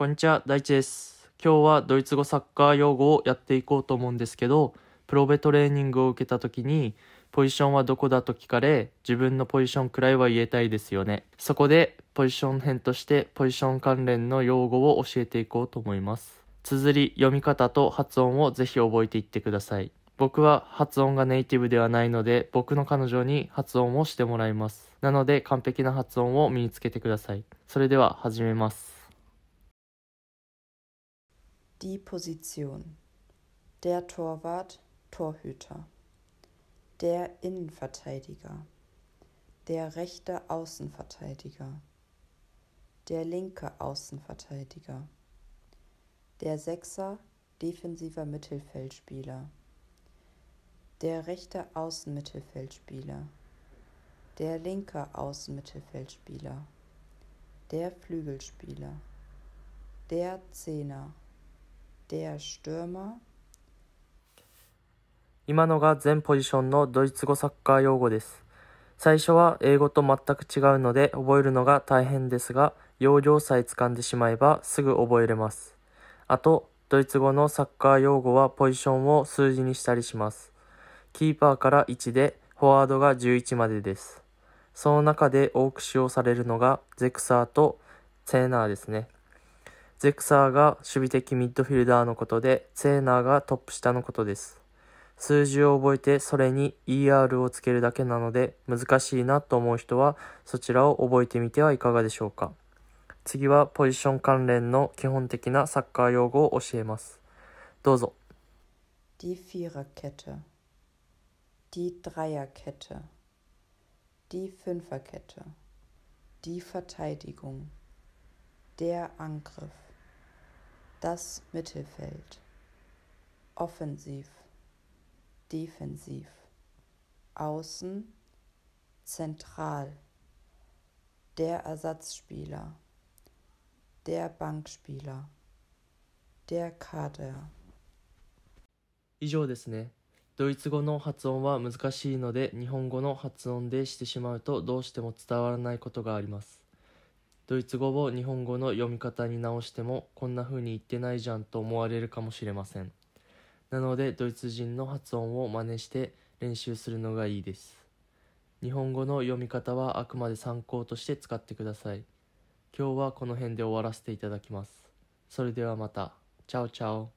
こんにちは、大地です。今日はドイツ語サッカー用語をやっていこうと思うんですけど、プロベトレーニングを受けた時に、ポジションはどこだと聞かれ、自分のポジションくらいは言えたいですよね。そこで、ポジション編として、ポジション関連の用語を教えていこうと思います。綴り、読み方と発音をぜひ覚えていってください。僕は発音がネイティブではないので僕の彼女に発音をしてもらいますなので完璧な発音を身につけてくださいそれでは始めます Die Position. Der Torwart, Torhüter. Der Innenverteidiger. Der rechte Außenverteidiger. Der linke Außenverteidiger. Der Sechser, defensiver Mittelfeldspieler. Der rechte Außenmittelfeldspieler. Der linke Außenmittelfeldspieler. Der Flügelspieler. Der Zehner. der Stürmer 今のが全ポジションのドイツ語サッカー用語です。最初は英語と全く違うので覚えるのが大変ですが、要領さえ掴んでしまえばすぐ覚えれます。あと、ドイツ語のサッカー用語はポジションを数字にしたりします。キーパーから1で、フォワードが11までです。その中で多く使用されるのがゼクサーとセーナーですね。ゼクサーが守備的ミッドフィルダーのことで、ツェーナーがトップ下のことです。数字を覚えてそれに ER をつけるだけなので難しいなと思う人はそちらを覚えてみてはいかがでしょうか。次はポジション関連の基本的なサッカー用語を教えます。どうぞ。Die Viererkette, die Dreierkette, die Fünferkette, die Verteidigung, der Angriff. Das Mittelfeld. Offensiv. Defensiv. Außen. Zentral. Der Ersatzspieler. Der Bankspieler. Der Kader. 以上ですね。ドイツ語の発音は難しいので日本語の発音でしてしまうとどうしても伝わらないことがあります。ドイツ語を日本語の読み方に直してもこんな風に言ってないじゃんと思われるかもしれませんなのでドイツ人の発音を真似して練習するのがいいです日本語の読み方はあくまで参考として使ってください今日はこの辺で終わらせていただきますそれではまたチャオチャオ